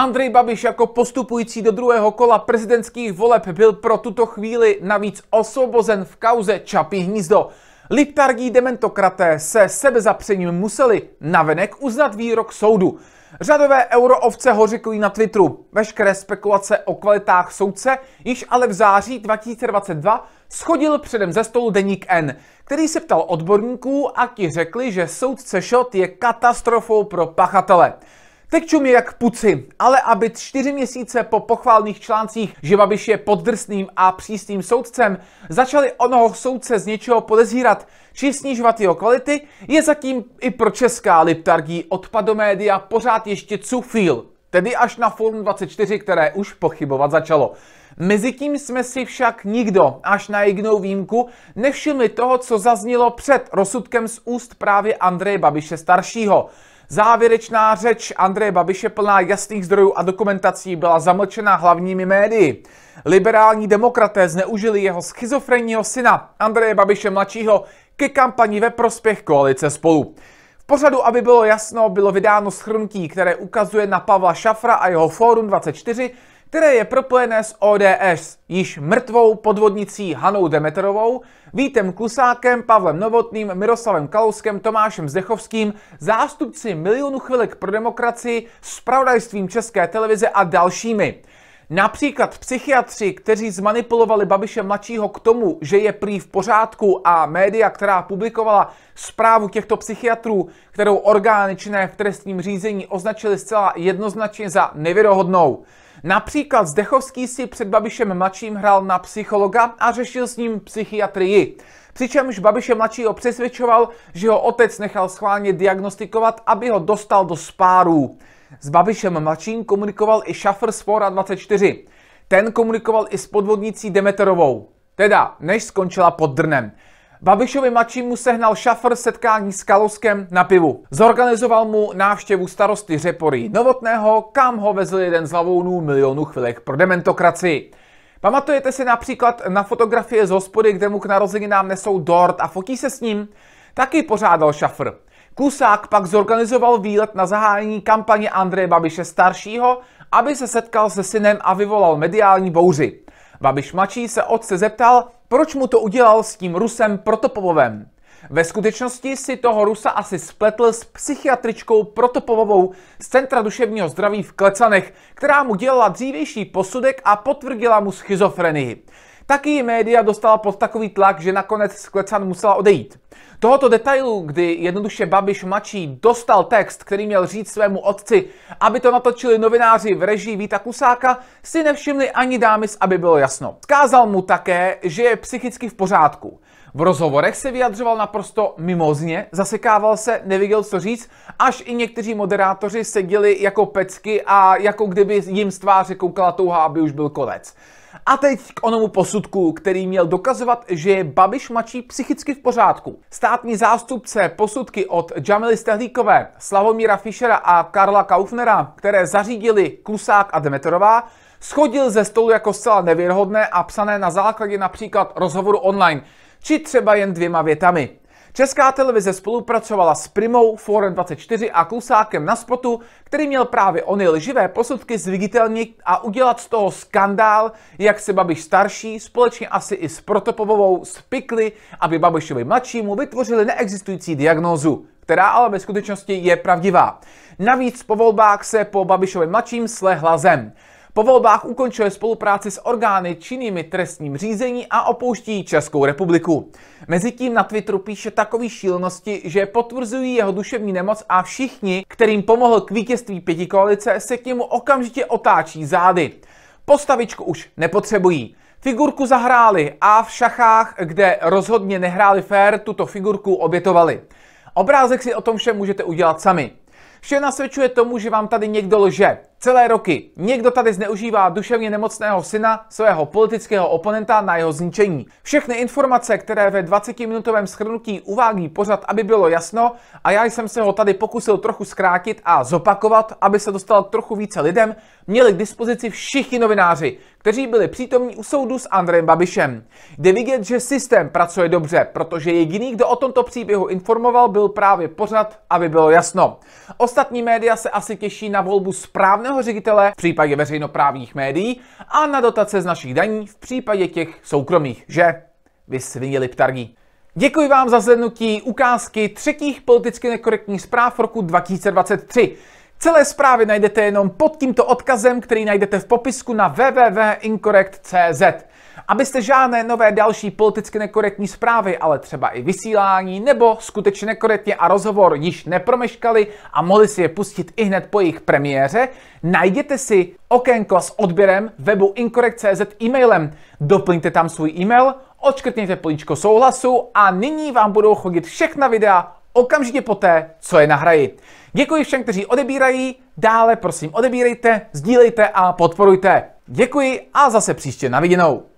Andrej Babiš jako postupující do druhého kola prezidentských voleb byl pro tuto chvíli navíc osvobozen v kauze Čapí hnízdo. Liptargí dementokraté se sebezapřením museli navenek uznat výrok soudu. Řadové euroovce hořikují na Twitteru. Veškeré spekulace o kvalitách soudce již ale v září 2022 schodil předem ze stolu deník N, který se ptal odborníků a ti řekli, že soudce Šot je katastrofou pro pachatele. Tekču mi jak puci, ale aby čtyři měsíce po pochválných článcích, že Babiš je poddrsným a přísným soudcem, začali onoho soudce z něčeho podezírat či snižovat jeho kvality, je zatím i pro česká liptargí odpadomédia pořád ještě cufil, Tedy až na Forum 24, které už pochybovat začalo. Mezitím jsme si však nikdo, až na jednou výjimku, nevšimli toho, co zaznělo před rozsudkem z úst právě Andreje Babiše staršího. Závěrečná řeč Andreje Babiše plná jasných zdrojů a dokumentací byla zamlčena hlavními médii. Liberální demokraté zneužili jeho schizofrenního syna Andreje Babiše mladšího ke kampani ve prospěch koalice spolu. V pořadu, aby bylo jasno, bylo vydáno schrnutí, které ukazuje na Pavla Šafra a jeho Fórum 24, které je propojené s ODS, již mrtvou podvodnicí Hanou Demeterovou, Vítem Klusákem, Pavlem Novotným, Miroslavem Kalouskem, Tomášem Zdechovským, zástupci Milionu chvilek pro demokracii, spravodajstvím České televize a dalšími. Například psychiatři, kteří zmanipulovali Babiše mladšího k tomu, že je prý v pořádku a média, která publikovala zprávu těchto psychiatrů, kterou orgány činné v trestním řízení označili zcela jednoznačně za nevěrohodnou. Například Zdechovský si před Babišem mladším hrál na psychologa a řešil s ním psychiatrii. Přičemž Babiše mladší ho přesvědčoval, že ho otec nechal schválně diagnostikovat, aby ho dostal do spárů. S Babišem mladším komunikoval i šafr z Fora 24. Ten komunikoval i s podvodnicí Demeterovou. Teda, než skončila pod drnem. Babišovi mladšímu sehnal šafr setkání s Kalouskem na pivu. Zorganizoval mu návštěvu starosty Řepory Novotného, kam ho vezl jeden z lavounů milionu chvilek pro dementokracii. Pamatujete si například na fotografie z hospody, kde mu k nám nesou dort a fotí se s ním? Taky pořádal šafr. Kusák pak zorganizoval výlet na zahájení kampaně Andreje Babiše staršího, aby se setkal se synem a vyvolal mediální bouři. Babiš mladší se otce zeptal, proč mu to udělal s tím Rusem Protopovovem. Ve skutečnosti si toho Rusa asi spletl s psychiatričkou Protopovovou z Centra duševního zdraví v Klecanech, která mu dělala dřívější posudek a potvrdila mu schizofrenii. Taky média dostala pod takový tlak, že nakonec z Klecan musela odejít. Tohoto detailu, kdy jednoduše Babiš mačí dostal text, který měl říct svému otci, aby to natočili novináři v režii Víta Kusáka, si nevšimli ani dámy, aby bylo jasno. Skázal mu také, že je psychicky v pořádku. V rozhovorech se vyjadřoval naprosto mimozně, zasekával se, neviděl co říct, až i někteří moderátoři seděli jako pecky a jako kdyby jim z tváře koukala touha, aby už byl konec. A teď k onomu posudku, který měl dokazovat, že je Babiš mačí psychicky v pořádku. Státní zástupce posudky od Jamily Stehlíkové, Slavomíra Fischera a Karla Kaufnera, které zařídili Klusák a Demeterová, schodil ze stolu jako zcela nevěrhodné a psané na základě například rozhovoru online či třeba jen dvěma větami. Česká televize spolupracovala s Primou, Forem 24 a Klusákem na spotu, který měl právě ony lživé posudky zviditelnit a udělat z toho skandál, jak se Babiš starší, společně asi i s Protopovovou, spikli, aby Babišovi mladšímu vytvořili neexistující diagnózu která ale ve skutečnosti je pravdivá. Navíc po volbách se po Babišovi mladším slehla zem. Po volbách ukončuje spolupráci s orgány činnými trestním řízení a opouští Českou republiku. Mezitím na Twitteru píše takový šílnosti, že potvrzují jeho duševní nemoc a všichni, kterým pomohl k vítězství pěti koalice, se k němu okamžitě otáčí zády. Postavičku už nepotřebují. Figurku zahráli a v šachách, kde rozhodně nehráli fér, tuto figurku obětovali. Obrázek si o tom všem můžete udělat sami. Vše nasvědčuje tomu, že vám tady někdo lže celé roky. Někdo tady zneužívá duševně nemocného syna svého politického oponenta na jeho zničení. Všechny informace, které ve 20-minutovém schrnutí uvádí pořad, aby bylo jasno, a já jsem se ho tady pokusil trochu zkrátit a zopakovat, aby se dostal trochu více lidem, měli k dispozici všichni novináři, kteří byli přítomní u soudu s Andrejem Babišem. Jde vidět, že systém pracuje dobře, protože jediný, kdo o tomto příběhu informoval, byl právě pořad, aby bylo jasno. Ostatní média se asi těší na volbu správného státního ředitele v případě veřejnoprávních médií a na dotace z našich daní v případě těch soukromých, že? Vy svinili ptarní. Děkuji vám za zhlednutí ukázky třetích politicky nekorektních zpráv roku 2023. Celé zprávy najdete jenom pod tímto odkazem, který najdete v popisku na www.incorrect.cz. Abyste žádné nové další politicky nekorektní zprávy, ale třeba i vysílání nebo skutečně nekorektně a rozhovor již nepromeškali a mohli si je pustit i hned po jejich premiéře, najděte si okénko s odběrem webu inkorekt.cz e-mailem. Doplňte tam svůj e-mail, odškrtněte políčko souhlasu a nyní vám budou chodit všechna videa okamžitě poté, co je nahrají. Děkuji všem, kteří odebírají, dále prosím odebírejte, sdílejte a podporujte. Děkuji a zase příště na viděnou.